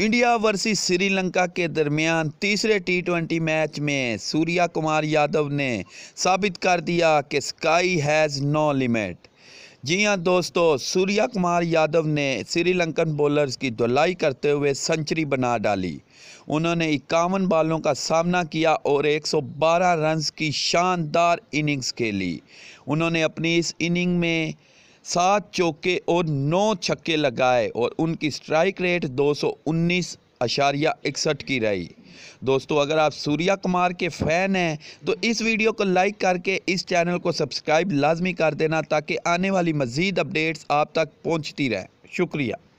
India versus Sri Lanka के दरमियान तीसरे टी मैच में सूर्या कुमार यादव ने साबित कर दिया कि स्काई हैज़ नो लिमिट जी हाँ दोस्तों सूर्या कुमार यादव ने श्रीलंकन बॉलर्स की धुलाई करते हुए सेंचुरी बना डाली उन्होंने इक्यावन बालों का सामना किया और 112 रन्स की शानदार इनिंग्स खेली उन्होंने अपनी इस इनिंग में सात चौके और नौ छक्के लगाए और उनकी स्ट्राइक रेट दो सौ उन्नीस अशारिया इकसठ की रही दोस्तों अगर आप सूर्या कुमार के फ़ैन हैं तो इस वीडियो को लाइक करके इस चैनल को सब्सक्राइब लाजमी कर देना ताकि आने वाली मज़ीद अपडेट्स आप तक पहुँचती रहें शुक्रिया